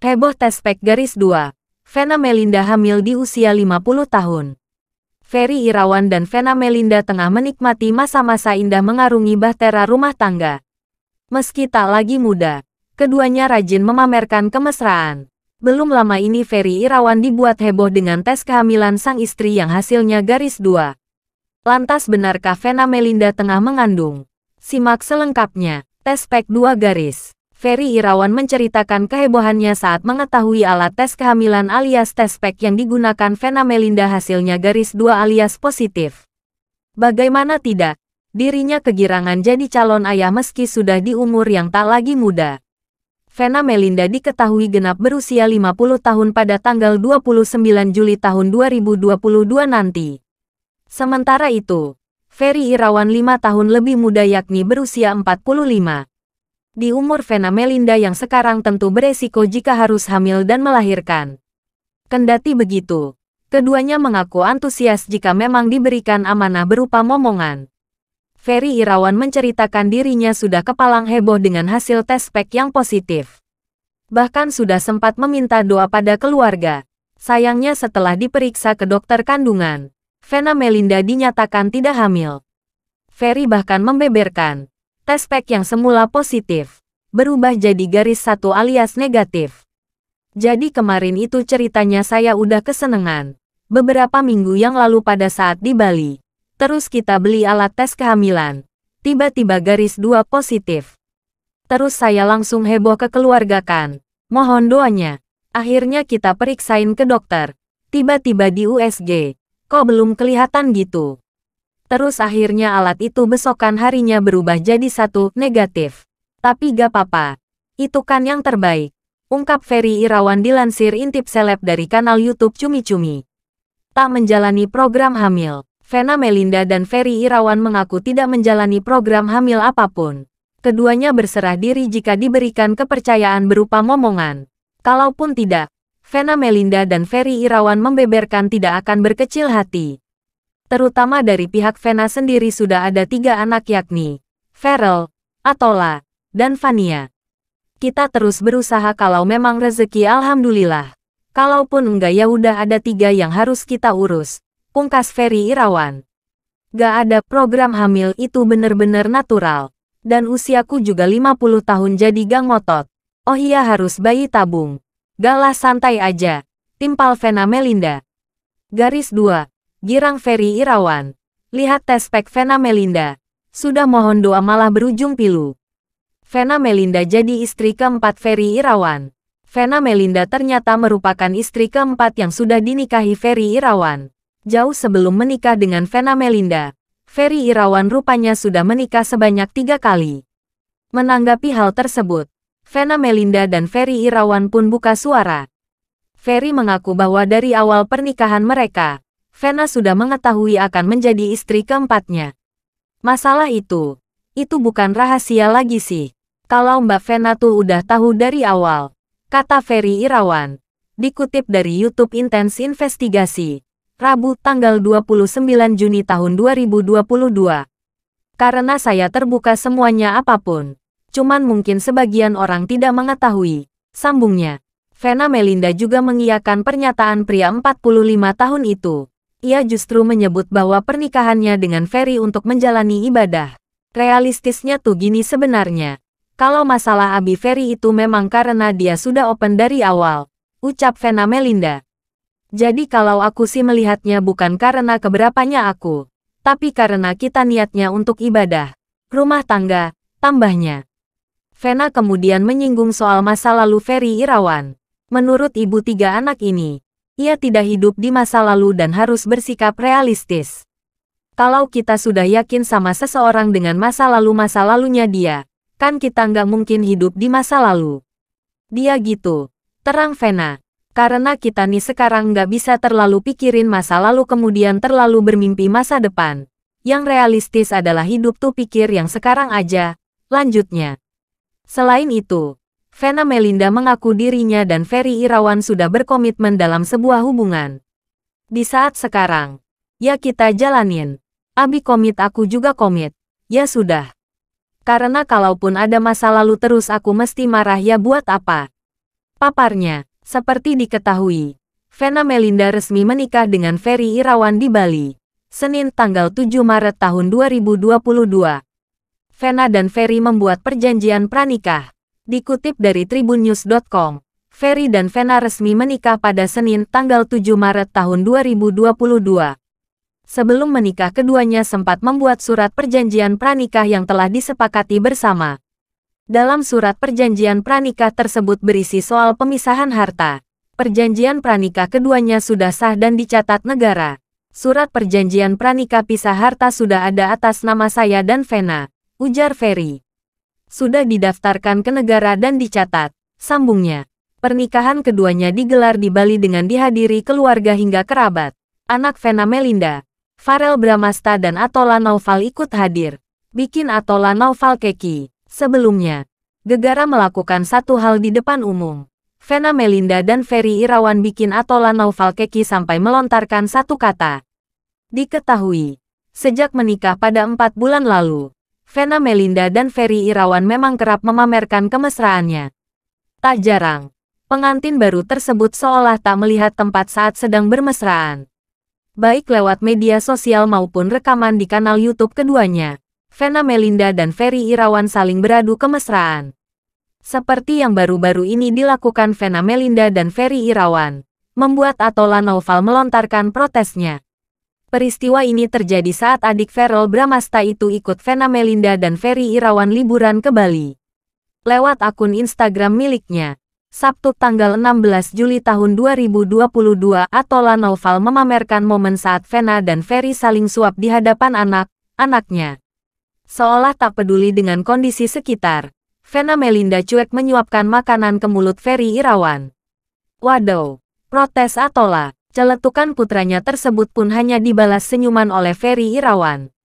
Heboh Tespek garis 2. Vena Melinda hamil di usia 50 tahun. Ferry Irawan dan Vena Melinda tengah menikmati masa-masa indah mengarungi bahtera rumah tangga. Meski tak lagi muda, keduanya rajin memamerkan kemesraan. Belum lama ini Ferry Irawan dibuat heboh dengan tes kehamilan sang istri yang hasilnya garis 2. Lantas benarkah Vena Melinda tengah mengandung? Simak selengkapnya. Tes PEK 2 garis. Ferry Irawan menceritakan kehebohannya saat mengetahui alat tes kehamilan alias tes pack yang digunakan Vena Melinda hasilnya garis 2 alias positif. Bagaimana tidak, dirinya kegirangan jadi calon ayah meski sudah di umur yang tak lagi muda. Vena Melinda diketahui genap berusia 50 tahun pada tanggal 29 Juli tahun 2022 nanti. Sementara itu, Ferry Irawan 5 tahun lebih muda yakni berusia 45. Di umur Vena Melinda yang sekarang tentu beresiko jika harus hamil dan melahirkan. Kendati begitu, keduanya mengaku antusias jika memang diberikan amanah berupa momongan. Ferry Irawan menceritakan dirinya sudah kepalang heboh dengan hasil tes spek yang positif. Bahkan sudah sempat meminta doa pada keluarga. Sayangnya setelah diperiksa ke dokter kandungan, Vena Melinda dinyatakan tidak hamil. Ferry bahkan membeberkan, Tespek yang semula positif, berubah jadi garis satu alias negatif. Jadi kemarin itu ceritanya saya udah kesenangan Beberapa minggu yang lalu pada saat di Bali. Terus kita beli alat tes kehamilan. Tiba-tiba garis dua positif. Terus saya langsung heboh ke keluarga kan. Mohon doanya. Akhirnya kita periksain ke dokter. Tiba-tiba di USG. Kok belum kelihatan gitu? Terus akhirnya alat itu besokan harinya berubah jadi satu negatif. Tapi gak papa. Itu kan yang terbaik. Ungkap Ferry Irawan dilansir intip seleb dari kanal YouTube Cumi Cumi. Tak menjalani program hamil. Vena Melinda dan Ferry Irawan mengaku tidak menjalani program hamil apapun. Keduanya berserah diri jika diberikan kepercayaan berupa momongan. Kalaupun tidak, Vena Melinda dan Ferry Irawan membeberkan tidak akan berkecil hati terutama dari pihak Vena sendiri sudah ada tiga anak yakni Feral, Atola, dan Vania. Kita terus berusaha kalau memang rezeki Alhamdulillah. Kalaupun enggak ya udah ada tiga yang harus kita urus. Pungkas Ferry Irawan. Gak ada program hamil itu bener-bener natural. Dan usiaku juga 50 tahun jadi gang ngotot. Oh iya harus bayi tabung. Galah santai aja. Timpal Vena Melinda. Garis 2 girang Ferry Irawan. Lihat tes spek Vena Melinda. Sudah mohon doa malah berujung pilu. Vena Melinda jadi istri keempat Ferry Irawan. Vena Melinda ternyata merupakan istri keempat yang sudah dinikahi Ferry Irawan. Jauh sebelum menikah dengan Vena Melinda, Ferry Irawan rupanya sudah menikah sebanyak tiga kali. Menanggapi hal tersebut, Vena Melinda dan Ferry Irawan pun buka suara. Ferry mengaku bahwa dari awal pernikahan mereka, Vena sudah mengetahui akan menjadi istri keempatnya. Masalah itu, itu bukan rahasia lagi sih. Kalau Mbak Vena tuh udah tahu dari awal, kata Ferry Irawan. Dikutip dari YouTube Intens Investigasi, Rabu tanggal 29 Juni tahun 2022. Karena saya terbuka semuanya apapun. Cuman mungkin sebagian orang tidak mengetahui. Sambungnya, Vena Melinda juga mengiyakan pernyataan pria 45 tahun itu ia justru menyebut bahwa pernikahannya dengan Ferry untuk menjalani ibadah. Realistisnya tuh gini sebenarnya. Kalau masalah Abi Ferry itu memang karena dia sudah open dari awal, ucap Vena Melinda. Jadi kalau aku sih melihatnya bukan karena keberapanya aku, tapi karena kita niatnya untuk ibadah, rumah tangga, tambahnya. Vena kemudian menyinggung soal masa lalu Ferry Irawan. Menurut ibu tiga anak ini, ia tidak hidup di masa lalu dan harus bersikap realistis. Kalau kita sudah yakin sama seseorang dengan masa lalu-masa lalunya dia, kan kita nggak mungkin hidup di masa lalu. Dia gitu, terang Vena. Karena kita nih sekarang nggak bisa terlalu pikirin masa lalu kemudian terlalu bermimpi masa depan. Yang realistis adalah hidup tuh pikir yang sekarang aja, lanjutnya. Selain itu, Vena Melinda mengaku dirinya dan Ferry Irawan sudah berkomitmen dalam sebuah hubungan. Di saat sekarang, ya kita jalanin. Abi komit aku juga komit. Ya sudah. Karena kalaupun ada masa lalu terus aku mesti marah ya buat apa. Paparnya, seperti diketahui, Vena Melinda resmi menikah dengan Ferry Irawan di Bali. Senin tanggal 7 Maret tahun 2022. Vena dan Ferry membuat perjanjian pranikah. Dikutip dari tribunnews.com, Ferry dan Vena resmi menikah pada Senin tanggal 7 Maret tahun 2022. Sebelum menikah keduanya sempat membuat surat perjanjian pranikah yang telah disepakati bersama. Dalam surat perjanjian pranikah tersebut berisi soal pemisahan harta. Perjanjian pranikah keduanya sudah sah dan dicatat negara. Surat perjanjian pranikah pisah harta sudah ada atas nama saya dan Vena, ujar Ferry sudah didaftarkan ke negara dan dicatat. Sambungnya, pernikahan keduanya digelar di Bali dengan dihadiri keluarga hingga kerabat. Anak Vena Melinda, Farel Bramasta dan Atola Naufal ikut hadir. Bikin Atola Naufal keki. Sebelumnya, Gegara melakukan satu hal di depan umum. Vena Melinda dan Ferry Irawan bikin Atola Naufal keki sampai melontarkan satu kata. Diketahui, sejak menikah pada empat bulan lalu, Vena Melinda dan Ferry Irawan memang kerap memamerkan kemesraannya. Tak jarang, pengantin baru tersebut seolah tak melihat tempat saat sedang bermesraan. Baik lewat media sosial maupun rekaman di kanal YouTube keduanya, Vena Melinda dan Ferry Irawan saling beradu kemesraan. Seperti yang baru-baru ini dilakukan Vena Melinda dan Ferry Irawan, membuat Atola Noval melontarkan protesnya. Peristiwa ini terjadi saat adik Verol Bramasta itu ikut Vena Melinda dan Ferry Irawan liburan ke Bali. Lewat akun Instagram miliknya, Sabtu tanggal 16 Juli tahun 2022, Atola Noval memamerkan momen saat Vena dan Ferry saling suap di hadapan anak-anaknya. Seolah tak peduli dengan kondisi sekitar, Vena Melinda cuek menyuapkan makanan ke mulut Ferry Irawan. Waduh, protes Atola. Celetukan putranya tersebut pun hanya dibalas senyuman oleh Ferry Irawan.